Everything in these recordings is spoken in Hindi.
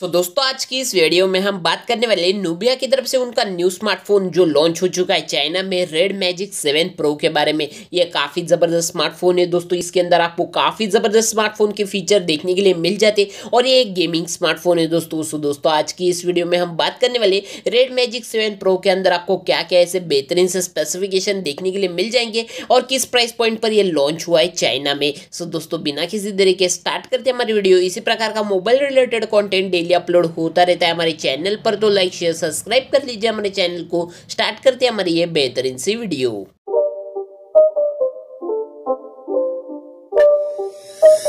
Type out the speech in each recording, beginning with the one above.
तो दोस्तों आज की इस वीडियो में हम बात करने वाले नूबिया की तरफ से उनका न्यू स्मार्टफोन जो लॉन्च हो चुका है चाइना में रेड मैजिक सेवन प्रो के बारे में ये काफ़ी ज़बरदस्त स्मार्टफोन है दोस्तों इसके अंदर आपको काफ़ी ज़बरदस्त स्मार्टफोन के फीचर देखने के लिए मिल जाते और ये एक गेमिंग स्मार्टफोन है दोस्तों सो दोस्तों आज की इस वीडियो में हम बात करने वाले रेड मैजिक सेवन प्रो के अंदर आपको क्या क्या ऐसे बेहतरीन से स्पेसिफिकेशन देखने के लिए मिल जाएंगे और किस प्राइस पॉइंट पर यह लॉन्च हुआ है चाइना में सो दोस्तों बिना किसी तरीके स्टार्ट करते हमारी वीडियो इसी प्रकार का mobile related content daily daily upload होता रहता है हमारे चैनल पर तो लाइक शेयर सब्सक्राइब कर लीजिए हमारे चैनल को स्टार्ट करते हैं हमारी ये बेहतरीन सी video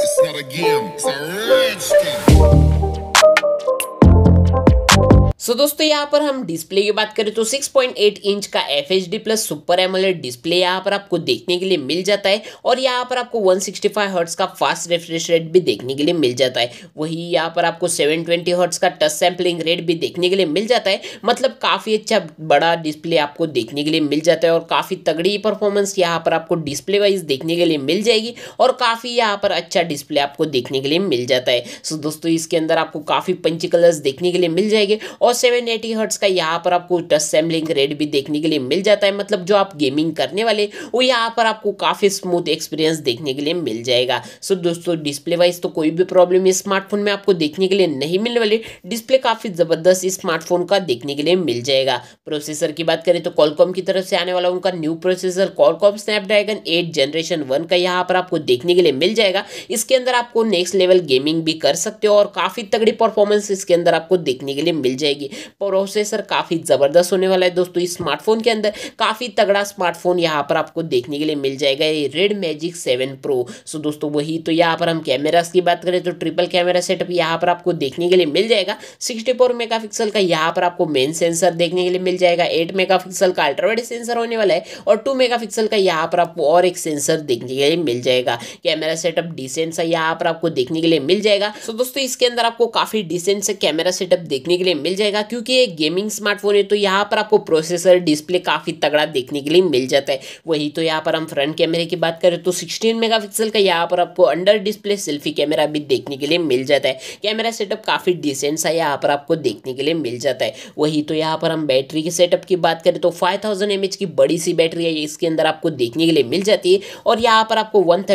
It's not a game, it's a rich game. So so, दोस्तों यहाँ पर हम डिस्प्ले की बात करें तो 6.8 इंच का F H D plus super AMOLED display यहाँ पर आपको देखने के लिए मिल जाता है और यहाँ पर आपको 165 सिक्सटी हर्ट्स का फास्ट रेफ्रेश रेट भी देखने के लिए मिल जाता है वही यहाँ पर आपको 720 ट्वेंटी हर्ट्स का टच सैम्पलिंग रेट भी देखने के लिए मिल जाता है मतलब काफ़ी अच्छा बड़ा डिस्प्ले आपको देखने के लिए मिल जाता है और काफ़ी तगड़ी परफॉर्मेंस यहाँ पर आपको डिस्प्ले वाइज देखने के लिए मिल जाएगी और काफ़ी यहाँ पर अच्छा डिस्प्ले आपको देखने के लिए मिल जाता है सो दोस्तों इसके अंदर आपको काफ़ी पंची कलर्स देखने के लिए मिल जाएंगे और और सेवन एटी हर्ट्स का यहाँ पर आपको टच सैमलिंग रेट भी देखने के लिए मिल जाता है मतलब जो आप गेमिंग करने वाले वो यहाँ पर आपको काफ़ी स्मूथ एक्सपीरियंस देखने के लिए मिल जाएगा सो दोस्तों डिस्प्ले वाइज तो कोई भी प्रॉब्लम इस स्मार्टफोन में आपको देखने के लिए नहीं मिलने वाली डिस्प्ले काफ़ी ज़बरदस्त इस स्मार्टफोन का देखने के लिए मिल जाएगा प्रोसेसर की बात करें तो कॉलकॉम की तरफ से आने वाला उनका new processor Qualcomm Snapdragon eight generation one का यहाँ पर आपको देखने के लिए मिल जाएगा इसके अंदर आपको नेक्स्ट लेवल गेमिंग भी कर सकते हो और काफ़ी तगड़ी परफॉर्मेंस इसके अंदर आपको देखने के लिए मिल जाएगी जाएगी प्रोसेसर काफ़ी ज़बरदस्त होने वाला है दोस्तों इस स्मार्टफोन के अंदर काफ़ी तगड़ा स्मार्टफोन यहाँ पर आपको देखने के लिए मिल जाएगा ये Red Magic seven pro so दोस्तों वही तो यहाँ पर हम कैमरास की बात करें तो ट्रिपल कैमरा सेटअप यहाँ पर आपको देखने के लिए मिल जाएगा सिक्सटी फोर मेगापिक्सल का यहाँ पर आपको मेन सेंसर देखने के लिए मिल जाएगा एट मेगापिक्सल का अल्ट्रावेड सेंसर होने वाला है और टू मेगापिक्सल का यहाँ पर आपको और एक सेंसर देखने के लिए मिल जाएगा कैमरा सेटअप डिसेंट सा यहाँ पर आपको देखने के लिए मिल जाएगा सो दोस्तों इसके अंदर आपको काफी डिसेंट से कैमरा सेटअप देखने के लिए मिल जाएगा रहेगा क्योंकि ये गेमिंग स्मार्टफोन है तो यहाँ पर आपको प्रोसेसर डिस्प्ले काफ़ी तगड़ा देखने के लिए मिल जाता है वही तो यहाँ पर हम फ्रंट कैमरे की बात करें तो सिक्सटीन मेगा का यहाँ पर आपको अंडर डिस्प्ले सेल्फी कैमरा भी देखने के लिए मिल जाता है कैमरा सेटअप काफ़ी डिसेंट सा यहाँ पर आपको देखने के लिए मिल जाता है वही तो यहाँ पर हम बैटरी के सेटअप की बात करें तो फाइव थाउजेंड की बड़ी सी बैटरी है इसके अंदर आपको देखने के लिए मिल जाती है और यहाँ पर आपको वन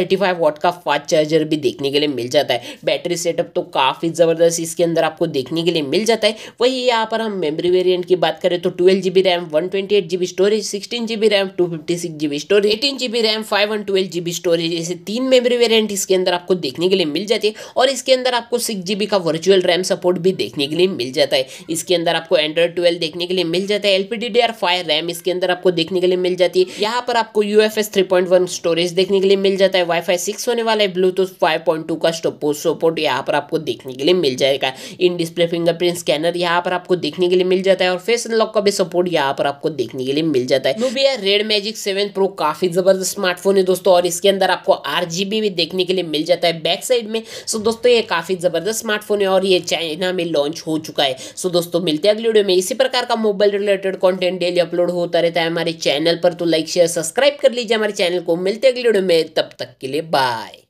वॉट का फास्ट चार्जर भी देखने के लिए मिल जाता है बैटरी सेटअप तो काफ़ी ज़बरदस्त इसके अंदर आपको देखने के लिए मिल जाता है वही यहाँ पर हम मेमोरी वेरिएंट की बात करें तो twelve GB RAM one twenty eight GB storage sixteen GB RAM two fifty six GB storage eighteen GB RAM five one twelve GB storage ऐसे तीन मेमोरी वेरिएंट इसके अंदर आपको देखने के लिए मिल जाती है और इसके अंदर आपको सिक्स जीबी का वर्चुअल रैम सपोर्ट भी देखने के लिए मिल जाता है इसके अंदर आपको एंड्रॉइड ट्वेल्व देखने के लिए मिल जाता है LPD D R five RAM इसके अंदर आपको देखने के लिए मिल जाती है यहाँ पर आपको U F S three point one storage देखने के लिए मिल जाता है वाईफाई सिक्स होने वाला है ब्लूटूथ फाइव पॉइंट टू का सपोर्ट यहाँ पर आपको देखने के लिए मिल जाएगा इन डिस्प्ले फिंगरप्रिंट स्कैनर यहाँ पर आपको देखने के लिए मिल जाता है और फेस अनलॉक का भी सपोर्ट यहाँ पर आपको देखने के लिए मिल जाता है Nubia Red Magic seven pro काफी जबरदस्त स्मार्टफोन है दोस्तों और इसके अंदर आपको आर भी देखने के लिए मिल जाता है बैक साइड में सो दोस्तों ये काफी जबरदस्त स्मार्टफोन है और ये चाइना में लॉन्च हो चुका है सो दोस्तों मिलते हैं अगले वीडियो में इसी प्रकार का mobile related content daily upload होता रहता है हमारे चैनल पर तो लाइक शेयर सब्सक्राइब कर लीजिए हमारे चैनल को मिलते अगले वीडियो में तब तक के लिए बाय